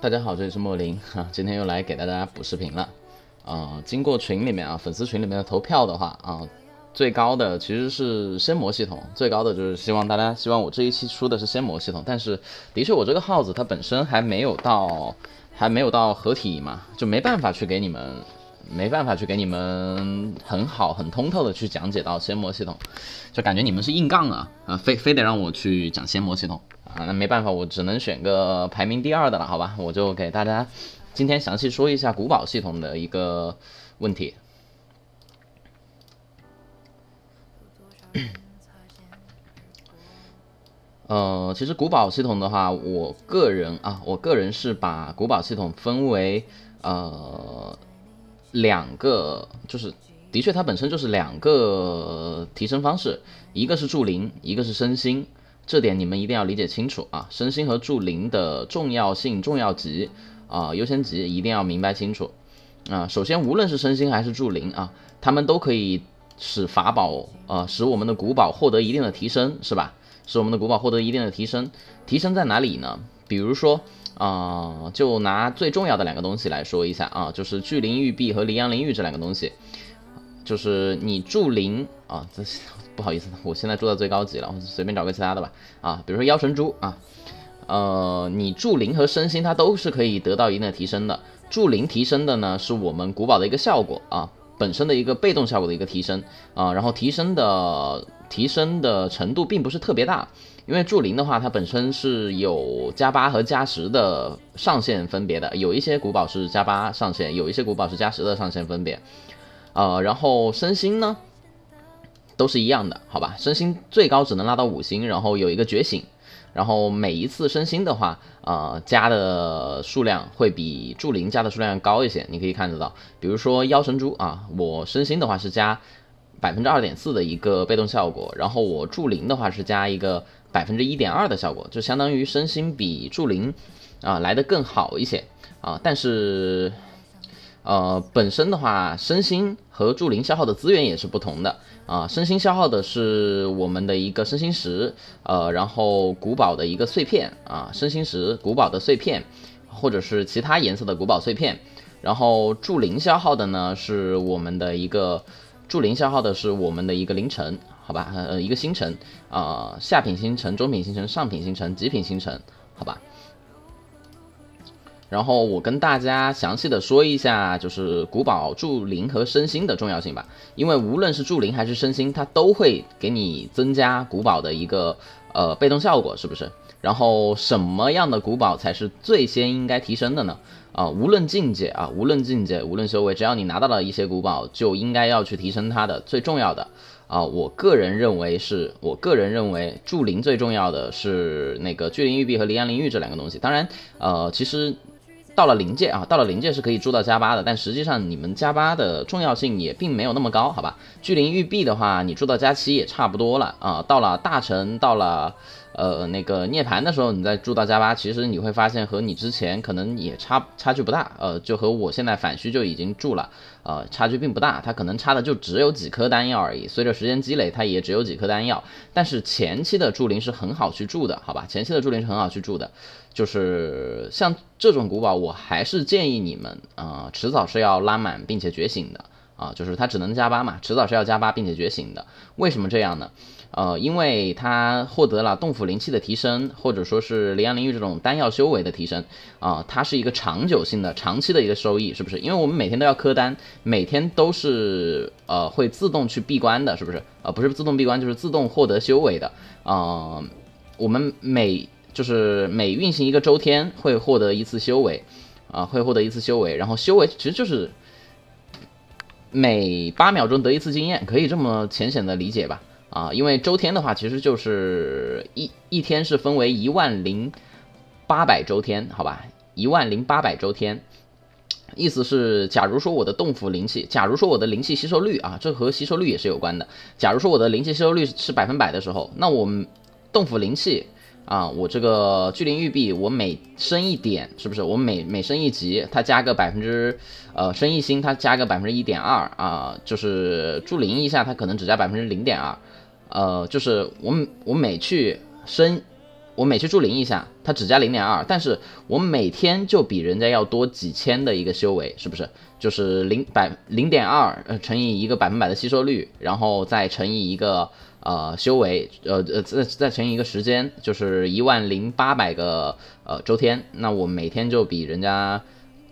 大家好，这里是莫林哈，今天又来给大家补视频了。呃，经过群里面啊，粉丝群里面的投票的话啊，最高的其实是仙魔系统，最高的就是希望大家希望我这一期出的是仙魔系统，但是的确我这个号子它本身还没有到还没有到合体嘛，就没办法去给你们。没办法去给你们很好很通透的去讲解到仙魔系统，就感觉你们是硬杠啊啊，非非得让我去讲仙魔系统啊，那没办法，我只能选个排名第二的了，好吧，我就给大家今天详细说一下古堡系统的一个问题。呃，其实古堡系统的话，我个人啊，我个人是把古堡系统分为呃。两个就是，的确，它本身就是两个提升方式，一个是铸灵，一个是身心。这点你们一定要理解清楚啊！身心和铸灵的重要性、重要级啊、优先级一定要明白清楚啊！首先，无论是身心还是铸灵啊，它们都可以使法宝啊，使我们的古堡获得一定的提升，是吧？使我们的古堡获得一定的提升，提升在哪里呢？比如说。啊，就拿最重要的两个东西来说一下啊，就是聚灵玉璧和羚羊灵玉这两个东西，就是你助灵啊，这 不好意思，我现在住到最高级了，我随便找个其他的吧啊，比如说妖神珠啊，呃，你助灵和升星它都是可以得到一定的提升的，助灵提升的呢是我们古堡的一个效果啊，本身的一个被动效果的一个提升啊，然后提升的提升的程度并不是特别大。因为祝灵的话，它本身是有加八和加十的上限分别的，有一些古堡是加八上限，有一些古堡是加十的上限分别。呃，然后身心呢，都是一样的，好吧？身心最高只能拉到五星，然后有一个觉醒，然后每一次身心的话，呃，加的数量会比祝灵加的数量高一些，你可以看得到。比如说妖神珠啊，我身心的话是加百分之二点四的一个被动效果，然后我铸灵的话是加一个。百分之一点二的效果，就相当于身心比祝灵啊来的更好一些啊。但是，呃，本身的话，身心和祝灵消耗的资源也是不同的啊。身心消耗的是我们的一个身心石，呃，然后古堡的一个碎片啊，身心石、古堡的碎片，或者是其他颜色的古堡碎片。然后祝灵消耗的呢，是我们的一个祝灵消耗的是我们的一个凌晨。好吧，呃，一个星辰啊，下品星辰、中品星辰、上品星辰、极品星辰，好吧。然后我跟大家详细的说一下，就是古堡祝灵和升星的重要性吧。因为无论是祝灵还是升星，它都会给你增加古堡的一个呃被动效果，是不是？然后什么样的古堡才是最先应该提升的呢？啊，无论境界啊，无论境界，无论修为，只要你拿到了一些古堡，就应该要去提升它的最重要的。啊，我个人认为是，我个人认为铸灵最重要的是那个巨灵玉璧和离阳灵玉这两个东西。当然，呃，其实到了灵界啊，到了灵界是可以住到加八的，但实际上你们加八的重要性也并没有那么高，好吧？巨灵玉璧的话，你住到加七也差不多了啊，到了大成，到了。呃，那个涅槃的时候，你在住到加八，其实你会发现和你之前可能也差差距不大，呃，就和我现在反虚就已经住了，呃，差距并不大，它可能差的就只有几颗丹药而已。随着时间积累，它也只有几颗丹药，但是前期的筑灵是很好去住的，好吧？前期的筑灵是很好去住的，就是像这种古堡，我还是建议你们啊，迟早是要拉满并且觉醒的啊，就是它只能加八嘛，迟早是要加八并且觉醒的。为什么这样呢？呃，因为它获得了洞府灵气的提升，或者说是灵阳灵玉这种丹药修为的提升，啊，它是一个长久性的、长期的一个收益，是不是？因为我们每天都要磕丹，每天都是呃会自动去闭关的，是不是？啊，不是自动闭关，就是自动获得修为的，啊，我们每就是每运行一个周天会获得一次修为，啊，会获得一次修为，然后修为其实就是每八秒钟得一次经验，可以这么浅显的理解吧。啊，因为周天的话，其实就是一一天是分为一万零八百周天，好吧，一万零八百周天，意思是，假如说我的洞府灵气，假如说我的灵气吸收率啊，这和吸收率也是有关的，假如说我的灵气吸收率是百分百的时候，那我们洞府灵气。啊，我这个巨灵玉币，我每升一点，是不是？我每每升一级，它加个百分之，呃，升一星它加个百分之一点二啊，就是助灵一下，它可能只加百分之零点二，呃，就是我我每去升，我每去助灵一下，它只加零点二，但是我每天就比人家要多几千的一个修为，是不是？就是零百零点二乘以一个百分百的吸收率，然后再乘以一个。呃，修为，呃呃，再再乘一个时间，就是一万零八百个呃周天，那我每天就比人家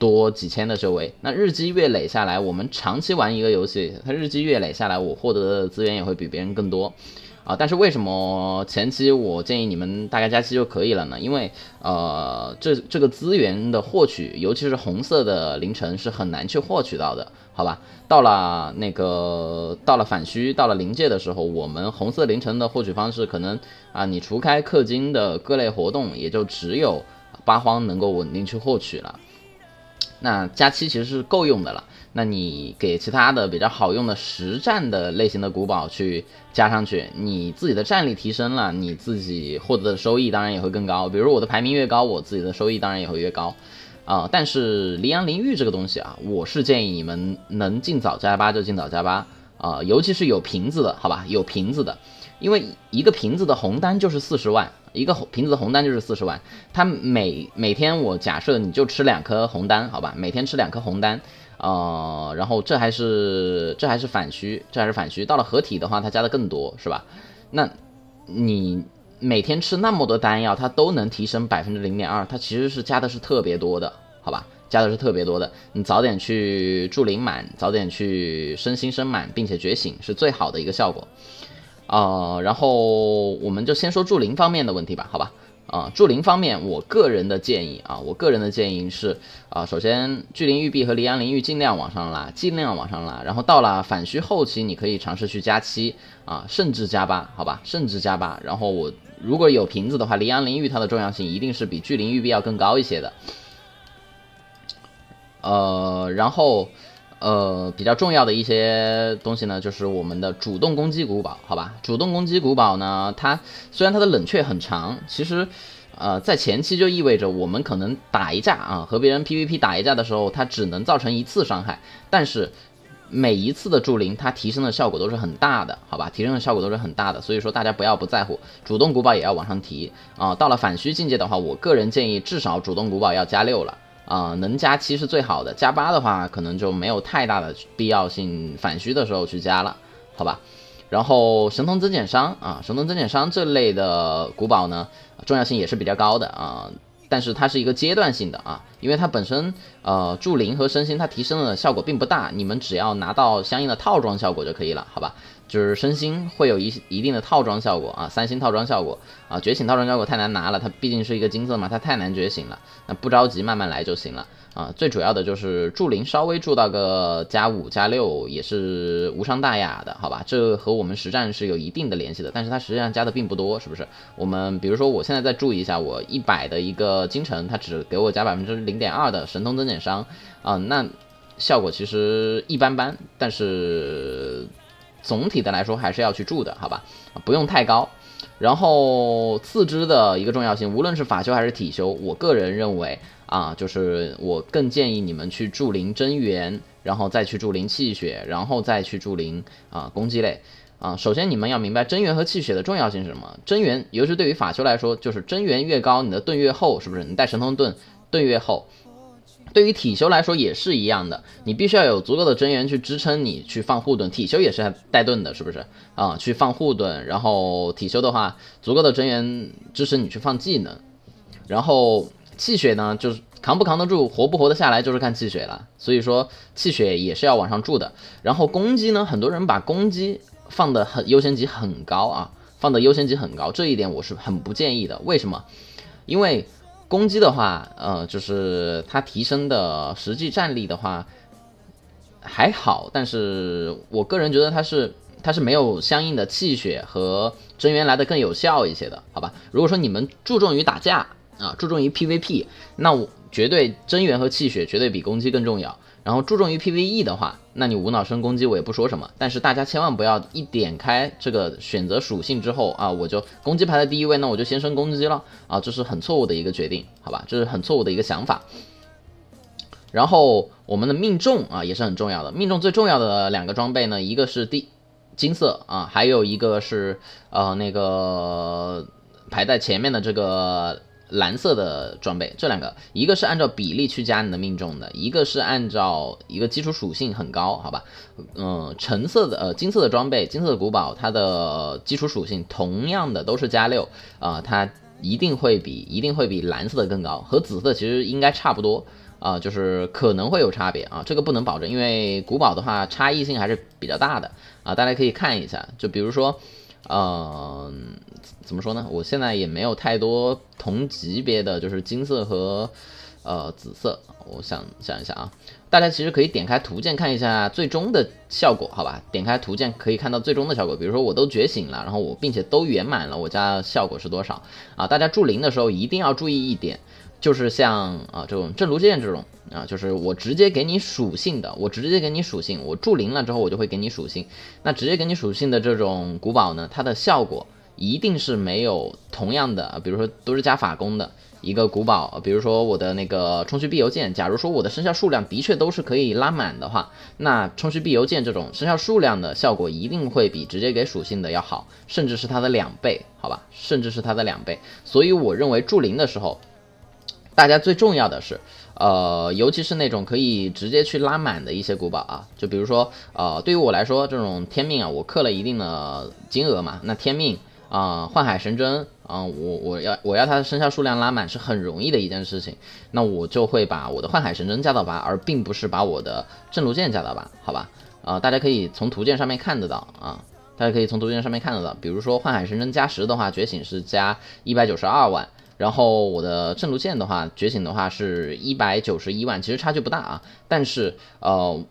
多几千的修为，那日积月累下来，我们长期玩一个游戏，它日积月累下来，我获得的资源也会比别人更多啊。但是为什么前期我建议你们大概加期就可以了呢？因为呃，这这个资源的获取，尤其是红色的凌晨，是很难去获取到的。好吧，到了那个到了反虚，到了临界的时候，我们红色凌晨的获取方式可能啊，你除开氪金的各类活动，也就只有八荒能够稳定去获取了。那加七其实是够用的了。那你给其他的比较好用的实战的类型的古堡去加上去，你自己的战力提升了，你自己获得的收益当然也会更高。比如我的排名越高，我自己的收益当然也会越高。啊，但是离阳淋浴这个东西啊，我是建议你们能尽早加八就尽早加八啊，尤其是有瓶子的，好吧，有瓶子的，因为一个瓶子的红单就是四十万，一个红瓶子的红单就是四十万，它每每天我假设你就吃两颗红单，好吧，每天吃两颗红单，呃，然后这还是这还是反虚，这还是反虚，到了合体的话，它加的更多，是吧？那你。每天吃那么多丹药，它都能提升百分之零点二，它其实是加的是特别多的，好吧，加的是特别多的。你早点去助灵满，早点去升星升满，并且觉醒是最好的一个效果。呃，然后我们就先说助灵方面的问题吧，好吧，啊，助灵方面，我个人的建议啊，我个人的建议是啊，首先巨灵玉币和离阳灵玉尽量往上拉，尽量往上拉，然后到了反虚后期，你可以尝试去加七啊，甚至加八，好吧，甚至加八，然后我。如果有瓶子的话，离阳灵玉它的重要性一定是比巨灵玉币要更高一些的。呃，然后，呃，比较重要的一些东西呢，就是我们的主动攻击古堡，好吧？主动攻击古堡呢，它虽然它的冷却很长，其实，呃，在前期就意味着我们可能打一架啊，和别人 PVP 打一架的时候，它只能造成一次伤害，但是。每一次的助灵，它提升的效果都是很大的，好吧？提升的效果都是很大的，所以说大家不要不在乎，主动古堡也要往上提啊！到了反虚境界的话，我个人建议至少主动古堡要加六了啊，能加七是最好的，加八的话可能就没有太大的必要性，反虚的时候去加了，好吧？然后神通增减伤啊，神通增减伤这类的古堡呢，重要性也是比较高的啊。但是它是一个阶段性的啊，因为它本身呃助灵和身心它提升的效果并不大，你们只要拿到相应的套装效果就可以了，好吧？就是身心会有一一定的套装效果啊，三星套装效果啊，觉醒套装效果太难拿了，它毕竟是一个金色嘛，它太难觉醒了，那不着急，慢慢来就行了。啊，最主要的就是祝灵稍微祝到个加五加六也是无伤大雅的，好吧？这和我们实战是有一定的联系的，但是它实际上加的并不多，是不是？我们比如说我现在再意一下，我一百的一个金城，它只给我加百分之零点二的神通增减伤，啊，那效果其实一般般，但是总体的来说还是要去铸的，好吧？不用太高。然后四肢的一个重要性，无论是法修还是体修，我个人认为。啊，就是我更建议你们去筑灵真元，然后再去筑灵气血，然后再去筑灵啊攻击类啊。首先，你们要明白真元和气血的重要性是什么？真元，尤其是对于法修来说，就是真元越高，你的盾越厚，是不是？你带神通盾，盾越厚。对于体修来说也是一样的，你必须要有足够的真元去支撑你去放护盾。体修也是带盾的，是不是？啊，去放护盾，然后体修的话，足够的真元支持你去放技能，然后。气血呢，就是扛不扛得住，活不活得下来，就是看气血了。所以说气血也是要往上注的。然后攻击呢，很多人把攻击放的很优先级很高啊，放的优先级很高，这一点我是很不建议的。为什么？因为攻击的话，呃，就是它提升的实际战力的话还好，但是我个人觉得它是它是没有相应的气血和真元来的更有效一些的，好吧？如果说你们注重于打架。啊，注重于 PVP，那我绝对真元和气血绝对比攻击更重要。然后注重于 PVE 的话，那你无脑升攻击我也不说什么。但是大家千万不要一点开这个选择属性之后啊，我就攻击排在第一位，那我就先升攻击了啊，这是很错误的一个决定，好吧？这是很错误的一个想法。然后我们的命中啊也是很重要的，命中最重要的两个装备呢，一个是第金色啊，还有一个是呃那个排在前面的这个。蓝色的装备，这两个，一个是按照比例去加你的命中的，一个是按照一个基础属性很高，好吧，嗯，橙色的呃金色的装备，金色的古堡，它的基础属性同样的都是加六啊，它一定会比一定会比蓝色的更高，和紫色其实应该差不多啊，就是可能会有差别啊，这个不能保证，因为古堡的话差异性还是比较大的啊，大家可以看一下，就比如说。嗯，怎么说呢？我现在也没有太多同级别的，就是金色和呃紫色。我想想一下啊，大家其实可以点开图鉴看一下最终的效果，好吧？点开图鉴可以看到最终的效果。比如说我都觉醒了，然后我并且都圆满了，我家效果是多少啊？大家注灵的时候一定要注意一点。就是像啊这种镇炉剑这种啊，就是我直接给你属性的，我直接给你属性，我注灵了之后我就会给你属性。那直接给你属性的这种古堡呢，它的效果一定是没有同样的，比如说都是加法攻的一个古堡，比如说我的那个冲虚必游剑，假如说我的生效数量的确都是可以拉满的话，那冲虚必游剑这种生效数量的效果一定会比直接给属性的要好，甚至是它的两倍，好吧？甚至是它的两倍。所以我认为注灵的时候。大家最重要的是，呃，尤其是那种可以直接去拉满的一些古堡啊，就比如说，呃，对于我来说，这种天命啊，我氪了一定的金额嘛，那天命啊，幻海神针啊，我我要我要它的生效数量拉满是很容易的一件事情，那我就会把我的幻海神针加到八，而并不是把我的震卢剑加到八，好吧？呃，大家可以从图鉴上面看得到啊，大家可以从图鉴上面看得到，比如说幻海神针加十的话，觉醒是加一百九十二万。然后我的震路剑的话，觉醒的话是一百九十一万，其实差距不大啊。但是呃，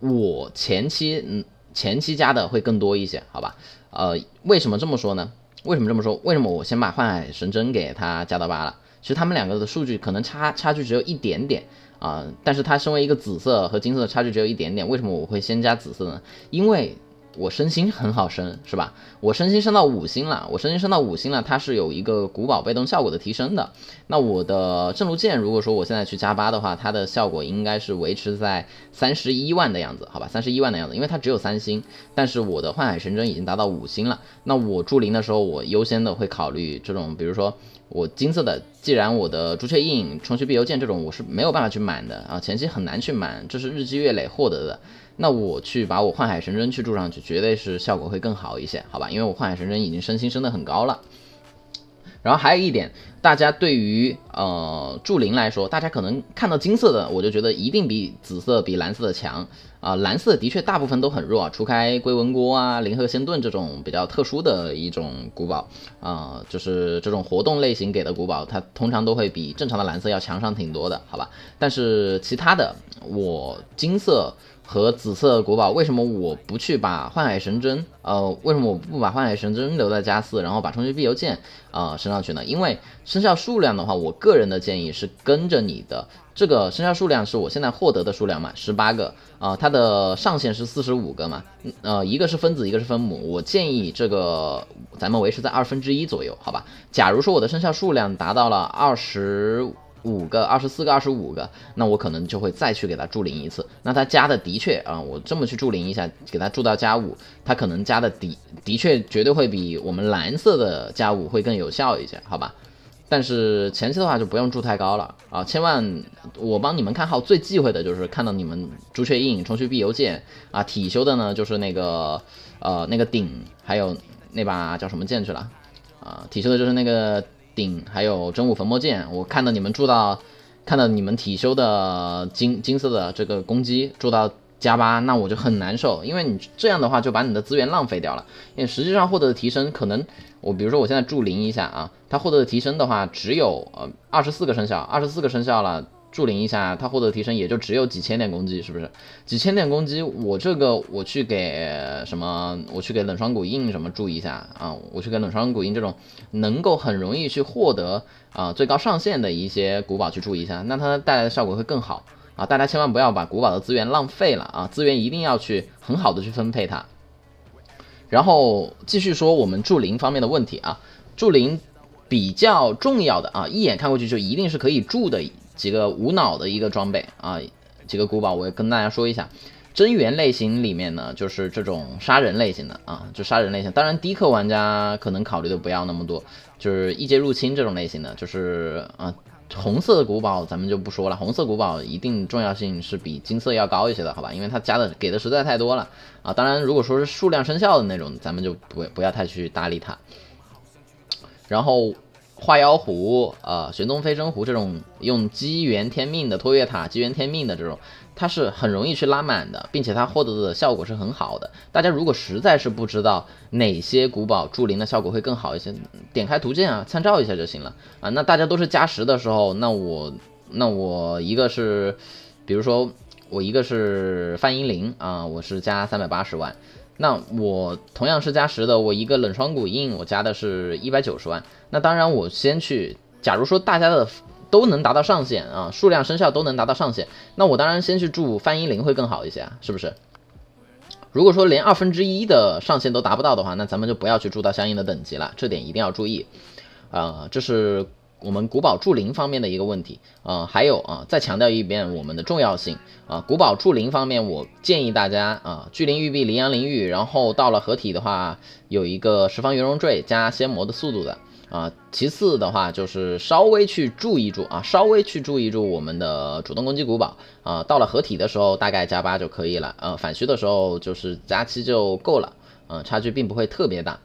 我前期嗯前期加的会更多一些，好吧？呃，为什么这么说呢？为什么这么说？为什么我先把幻海神针给它加到八了？其实他们两个的数据可能差差距只有一点点啊，但是它身为一个紫色和金色的差距只有一点点，为什么我会先加紫色呢？因为。我升星很好升是吧？我升星升到五星了，我升星升到五星了，它是有一个古堡被动效果的提升的。那我的正路剑，如果说我现在去加八的话，它的效果应该是维持在三十一万的样子，好吧，三十一万的样子，因为它只有三星。但是我的幻海神针已经达到五星了，那我助灵的时候，我优先的会考虑这种，比如说我金色的，既然我的朱雀印、冲虚碧游剑这种我是没有办法去满的啊，前期很难去满，这是日积月累获得的。那我去把我幻海神针去注上去，绝对是效果会更好一些，好吧？因为我幻海神针已经升星升的很高了。然后还有一点，大家对于呃祝灵来说，大家可能看到金色的，我就觉得一定比紫色、比蓝色的强啊。蓝色的确大部分都很弱，除开龟纹锅啊、灵鹤仙盾这种比较特殊的一种古堡啊，就是这种活动类型给的古堡，它通常都会比正常的蓝色要强上挺多的，好吧？但是其他的，我金色。和紫色国宝，为什么我不去把幻海神针？呃，为什么我不把幻海神针留在加四，然后把冲击必由剑啊升上去呢？因为生效数量的话，我个人的建议是跟着你的这个生效数量是我现在获得的数量嘛，十八个啊，它的上限是四十五个嘛，呃，一个是分子，一个是分母，我建议这个咱们维持在二分之一左右，好吧？假如说我的生效数量达到了二十。五个、二十四个、二十五个，那我可能就会再去给它注灵一次。那它加的的确啊，我这么去注灵一下，给它注到加五，它可能加的的的确绝对会比我们蓝色的加五会更有效一些，好吧？但是前期的话就不用注太高了啊！千万，我帮你们看号最忌讳的就是看到你们朱雀印、冲虚碧游剑啊，体修的呢就是那个呃那个鼎，还有那把叫什么剑去了啊？体修的就是那个。顶还有真武焚魔剑，我看到你们住到，看到你们体修的金金色的这个攻击住到加八，那我就很难受，因为你这样的话就把你的资源浪费掉了，因为实际上获得的提升可能，我比如说我现在住零一下啊，它获得的提升的话只有呃二十四个生肖，二十四个生肖了。助灵一下，他获得提升也就只有几千点攻击，是不是？几千点攻击，我这个我去给什么？我去给冷霜古印什么助一下啊？我去给冷霜古印这种能够很容易去获得啊最高上限的一些古堡去助一下，那它带来的效果会更好啊！大家千万不要把古堡的资源浪费了啊！资源一定要去很好的去分配它。然后继续说我们助灵方面的问题啊，助灵比较重要的啊，一眼看过去就一定是可以助的。几个无脑的一个装备啊，几个古堡，我也跟大家说一下，真元类型里面呢，就是这种杀人类型的啊，就杀人类型。当然低氪玩家可能考虑的不要那么多，就是异界入侵这种类型的，就是啊，红色的古堡咱们就不说了，红色古堡一定重要性是比金色要高一些的，好吧？因为它加的给的实在太多了啊。当然如果说是数量生效的那种，咱们就不不要太去搭理它。然后。化妖壶，呃，玄宗飞升壶这种用机缘天命的托月塔、机缘天命的这种，它是很容易去拉满的，并且它获得的效果是很好的。大家如果实在是不知道哪些古堡筑灵的效果会更好一些，点开图鉴啊，参照一下就行了啊。那大家都是加十的时候，那我，那我一个是，比如说我一个是范英灵啊，我是加三百八十万。那我同样是加十的，我一个冷霜骨印，我加的是一百九十万。那当然，我先去。假如说大家的都能达到上限啊，数量生效都能达到上限，那我当然先去注翻一零会更好一些啊，是不是？如果说连二分之一的上限都达不到的话，那咱们就不要去注到相应的等级了，这点一定要注意啊。这是。我们古堡筑灵方面的一个问题啊，还有啊，再强调一遍我们的重要性啊。古堡筑灵方面，我建议大家啊，巨灵玉璧、羚羊灵玉，然后到了合体的话，有一个十方圆融坠加仙魔的速度的啊。其次的话，就是稍微去注意住啊，稍微去注意住我们的主动攻击古堡啊。到了合体的时候，大概加八就可以了啊。反虚的时候就是加七就够了，嗯，差距并不会特别大。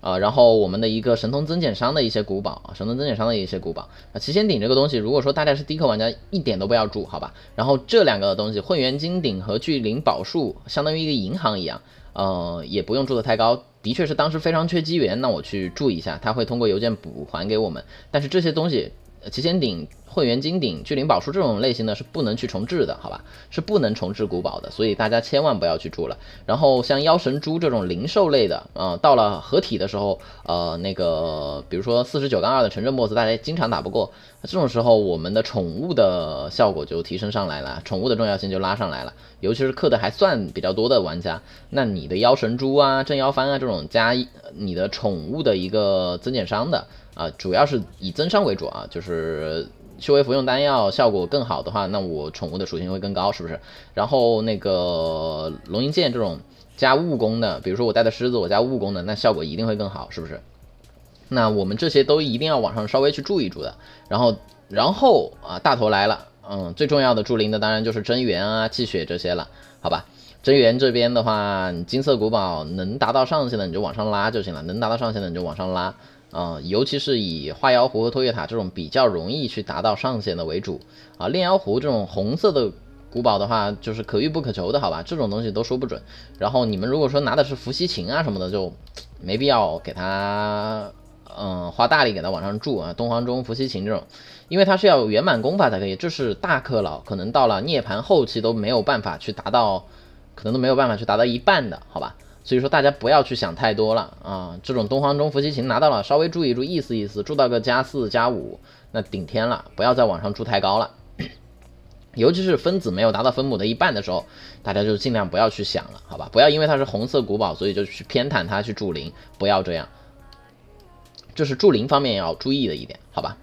啊，然后我们的一个神通增减商的一些古堡，神通增减商的一些古堡。啊，齐仙顶这个东西，如果说大家是低氪玩家，一点都不要住，好吧？然后这两个东西，混元金顶和巨灵宝树，相当于一个银行一样，呃，也不用住的太高。的确是当时非常缺机缘，那我去住一下，他会通过邮件补还给我们。但是这些东西，齐仙顶。混元金鼎、巨灵宝书这种类型的是不能去重置的，好吧？是不能重置古堡的，所以大家千万不要去住了。然后像妖神珠这种灵兽类的，啊，到了合体的时候，呃，那个，比如说四十九杠二的城镇 boss，大家经常打不过。这种时候，我们的宠物的效果就提升上来了，宠物的重要性就拉上来了。尤其是氪的还算比较多的玩家，那你的妖神珠啊、镇妖幡啊这种加你的宠物的一个增减伤的，啊，主要是以增伤为主啊，就是。修为服用丹药效果更好的话，那我宠物的属性会更高，是不是？然后那个龙吟剑这种加物攻的，比如说我带的狮子，我加物攻的，那效果一定会更好，是不是？那我们这些都一定要往上稍微去注一注的。然后，然后啊，大头来了，嗯，最重要的助灵的当然就是真元啊、气血这些了，好吧？真元这边的话，金色古堡能达到上限的你就往上拉就行了，能达到上限的你就往上拉。啊，尤其是以化妖壶和托月塔这种比较容易去达到上限的为主啊。炼妖壶这种红色的古堡的话，就是可遇不可求的好吧？这种东西都说不准。然后你们如果说拿的是伏羲琴啊什么的，就没必要给他嗯花大力给他往上注啊。东皇钟、伏羲琴这种，因为它是要圆满功法才可以，这是大克老，可能到了涅槃后期都没有办法去达到，可能都没有办法去达到一半的好吧。所以说大家不要去想太多了啊！这种东皇中伏羲琴拿到了，稍微注意注，意思意思，注到个加四加五，那顶天了。不要在往上注太高了，尤其是分子没有达到分母的一半的时候，大家就尽量不要去想了，好吧？不要因为它是红色古堡，所以就去偏袒它去筑零，不要这样。这是筑零方面要注意的一点，好吧？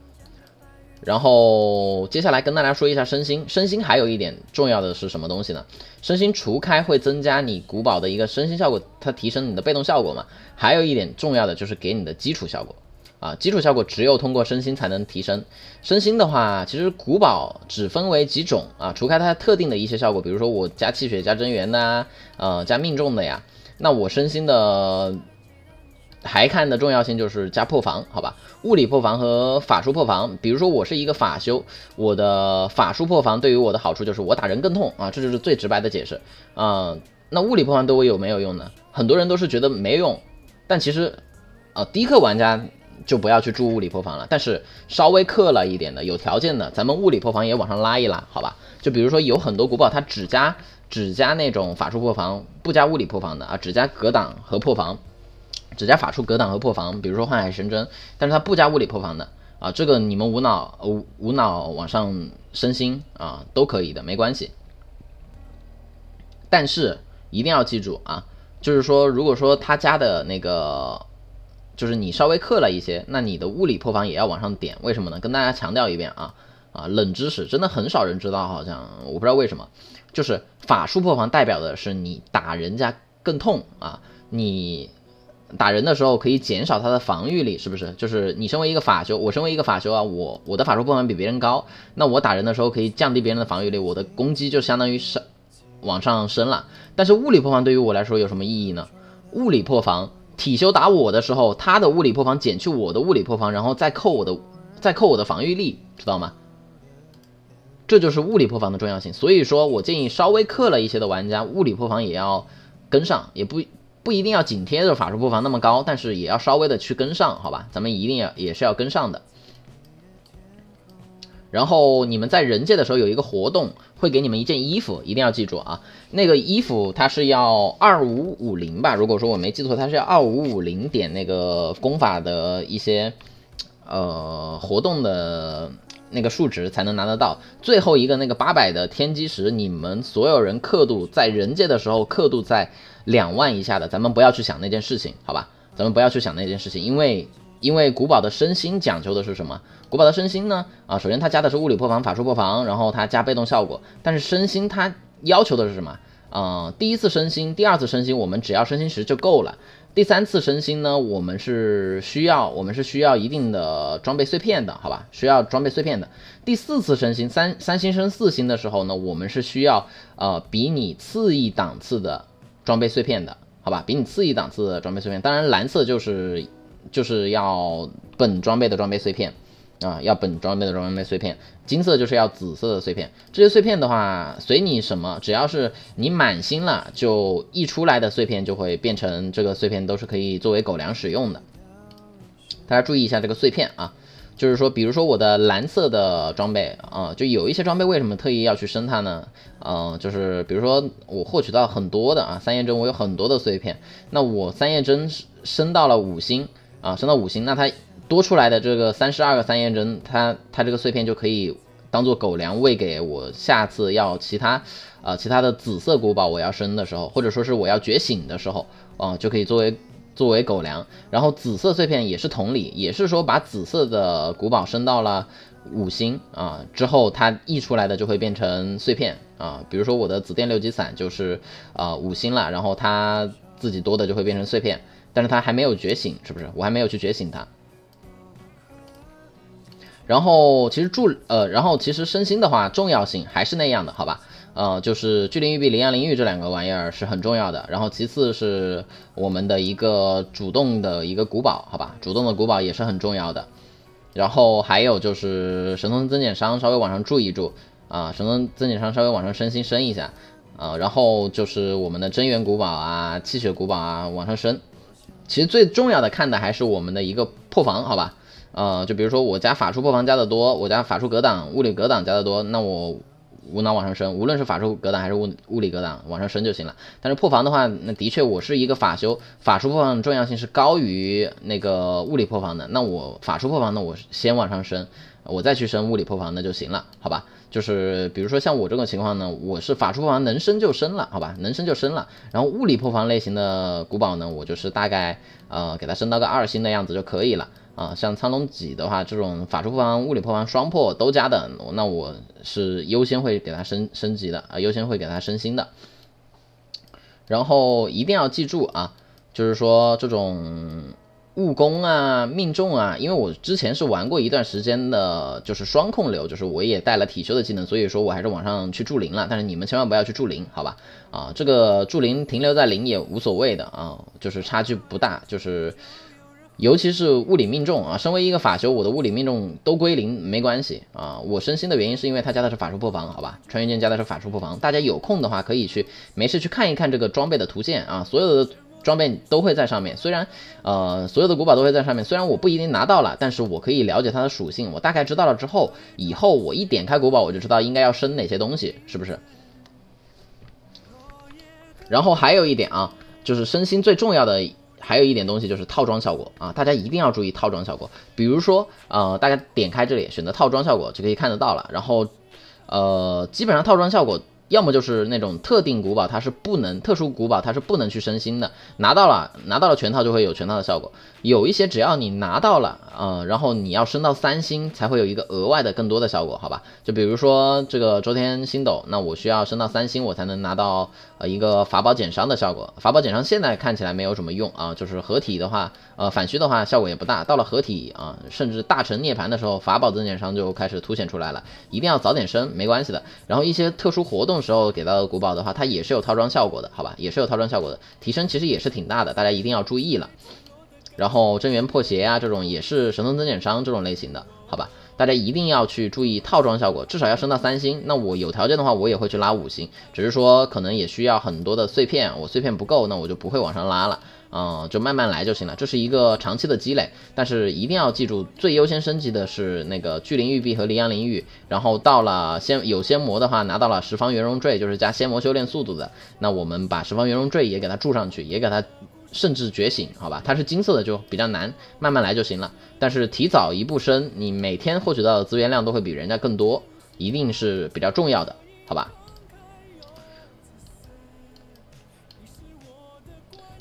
然后接下来跟大家说一下身心，身心还有一点重要的是什么东西呢？身心除开会增加你古堡的一个身心效果，它提升你的被动效果嘛，还有一点重要的就是给你的基础效果啊，基础效果只有通过身心才能提升。身心的话，其实古堡只分为几种啊，除开它特定的一些效果，比如说我加气血、加增援呐，呃，加命中的呀，那我身心的。还看的重要性就是加破防，好吧，物理破防和法术破防。比如说我是一个法修，我的法术破防对于我的好处就是我打人更痛啊，这就是最直白的解释啊。那物理破防对我有没有用呢？很多人都是觉得没用，但其实啊，低氪玩家就不要去注物理破防了。但是稍微氪了一点的，有条件的，咱们物理破防也往上拉一拉，好吧？就比如说有很多古堡它只加只加那种法术破防，不加物理破防的啊，只加格挡和破防。只加法术格挡和破防，比如说幻海神针，但是它不加物理破防的啊，这个你们无脑无无脑往上升星啊，都可以的，没关系。但是一定要记住啊，就是说如果说他加的那个，就是你稍微克了一些，那你的物理破防也要往上点，为什么呢？跟大家强调一遍啊啊，冷知识真的很少人知道，好像我不知道为什么，就是法术破防代表的是你打人家更痛啊，你。打人的时候可以减少他的防御力，是不是？就是你身为一个法修，我身为一个法修啊，我我的法术破防比别人高，那我打人的时候可以降低别人的防御力，我的攻击就相当于是往上升了。但是物理破防对于我来说有什么意义呢？物理破防，体修打我的时候，他的物理破防减去我的物理破防，然后再扣我的，再扣我的防御力，知道吗？这就是物理破防的重要性。所以说，我建议稍微克了一些的玩家，物理破防也要跟上，也不。不一定要紧贴着法术步伐那么高，但是也要稍微的去跟上，好吧？咱们一定要也是要跟上的。然后你们在人界的时候有一个活动，会给你们一件衣服，一定要记住啊！那个衣服它是要二五五零吧？如果说我没记错，它是要二五五零点那个功法的一些呃活动的。那个数值才能拿得到最后一个那个八百的天机石，你们所有人刻度在人界的时候刻度在两万以下的，咱们不要去想那件事情，好吧？咱们不要去想那件事情，因为因为古堡的升星讲究的是什么？古堡的升星呢？啊，首先它加的是物理破防、法术破防，然后它加被动效果，但是升星它要求的是什么？嗯，第一次升星、第二次升星，我们只要升星石就够了。第三次升星呢，我们是需要，我们是需要一定的装备碎片的，好吧？需要装备碎片的。第四次升星，三三星升四星的时候呢，我们是需要，呃，比你次一档次的装备碎片的，好吧？比你次一档次的装备碎片。当然，蓝色就是就是要本装备的装备碎片。啊，要本装备的装备碎片，金色就是要紫色的碎片。这些碎片的话，随你什么，只要是你满星了，就溢出来的碎片就会变成这个碎片，都是可以作为狗粮使用的。大家注意一下这个碎片啊，就是说，比如说我的蓝色的装备啊，就有一些装备为什么特意要去升它呢？嗯，就是比如说我获取到很多的啊，三叶针我有很多的碎片，那我三叶针升到了五星啊，升到五星，那它。多出来的这个三十二个三叶针，它它这个碎片就可以当做狗粮喂给我下次要其他，呃其他的紫色古堡我要升的时候，或者说是我要觉醒的时候，啊就可以作为作为狗粮。然后紫色碎片也是同理，也是说把紫色的古堡升到了五星啊之后，它溢出来的就会变成碎片啊。比如说我的紫电六级伞就是啊五星了，然后它自己多的就会变成碎片，但是它还没有觉醒，是不是？我还没有去觉醒它。然后其实住呃，然后其实升星的话重要性还是那样的，好吧？呃，就是聚灵玉璧、灵阳灵玉这两个玩意儿是很重要的。然后其次是我们的一个主动的一个古堡，好吧？主动的古堡也是很重要的。然后还有就是神通增减伤稍微往上注一注啊，神通增减伤稍微往上升薪升一下啊。然后就是我们的真元古堡啊、气血古堡啊往上升。其实最重要的看的还是我们的一个破防，好吧？呃，就比如说我加法术破防加的多，我家法术格挡、物理格挡加的多，那我无脑往上升，无论是法术格挡还是物物理格挡，往上升就行了。但是破防的话，那的确我是一个法修，法术破防的重要性是高于那个物理破防的。那我法术破防呢，我先往上升，我再去升物理破防那就行了，好吧？就是比如说像我这种情况呢，我是法术破防能升就升了，好吧？能升就升了。然后物理破防类型的古堡呢，我就是大概呃给它升到个二星的样子就可以了。啊，像苍龙戟的话，这种法术破防、物理破防、双破都加的，那我是优先会给他升升级的啊，优先会给他升星的。然后一定要记住啊，就是说这种物攻啊、命中啊，因为我之前是玩过一段时间的，就是双控流，就是我也带了体修的技能，所以说我还是往上去注灵了。但是你们千万不要去注灵，好吧？啊，这个注灵停留在零也无所谓的啊，就是差距不大，就是。尤其是物理命中啊，身为一个法修，我的物理命中都归零没关系啊。我升星的原因是因为他加的是法术破防，好吧？穿云箭加的是法术破防。大家有空的话可以去，没事去看一看这个装备的图鉴啊，所有的装备都会在上面。虽然，呃，所有的古堡都会在上面。虽然我不一定拿到了，但是我可以了解它的属性。我大概知道了之后，以后我一点开古堡，我就知道应该要升哪些东西，是不是？然后还有一点啊，就是身心最重要的。还有一点东西就是套装效果啊，大家一定要注意套装效果。比如说，呃，大家点开这里选择套装效果就可以看得到了。然后，呃，基本上套装效果。要么就是那种特定古堡，它是不能特殊古堡，它是不能去升星的。拿到了，拿到了全套就会有全套的效果。有一些只要你拿到了啊，然后你要升到三星才会有一个额外的更多的效果，好吧？就比如说这个周天星斗，那我需要升到三星，我才能拿到呃一个法宝减伤的效果。法宝减伤现在看起来没有什么用啊，就是合体的话。呃，反虚的话效果也不大，到了合体啊，甚至大成涅槃的时候，法宝增减伤就开始凸显出来了，一定要早点升，没关系的。然后一些特殊活动时候给到的古堡的话，它也是有套装效果的，好吧，也是有套装效果的，提升其实也是挺大的，大家一定要注意了。然后真元破邪啊，这种也是神通增减伤这种类型的，好吧。大家一定要去注意套装效果，至少要升到三星。那我有条件的话，我也会去拉五星，只是说可能也需要很多的碎片，我碎片不够，那我就不会往上拉了。嗯，就慢慢来就行了，这是一个长期的积累。但是一定要记住，最优先升级的是那个巨灵玉璧和羚羊灵玉。然后到了仙有仙魔的话，拿到了十方圆融坠，就是加仙魔修炼速度的，那我们把十方圆融坠也给它注上去，也给它。甚至觉醒，好吧，它是金色的就比较难，慢慢来就行了。但是提早一步升，你每天获取到的资源量都会比人家更多，一定是比较重要的，好吧？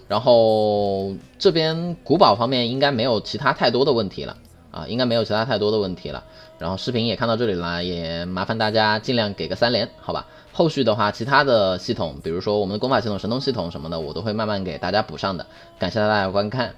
然后这边古堡方面应该没有其他太多的问题了啊，应该没有其他太多的问题了。然后视频也看到这里啦，也麻烦大家尽量给个三连，好吧？后续的话，其他的系统，比如说我们的功法系统、神通系统什么的，我都会慢慢给大家补上的。感谢大家观看。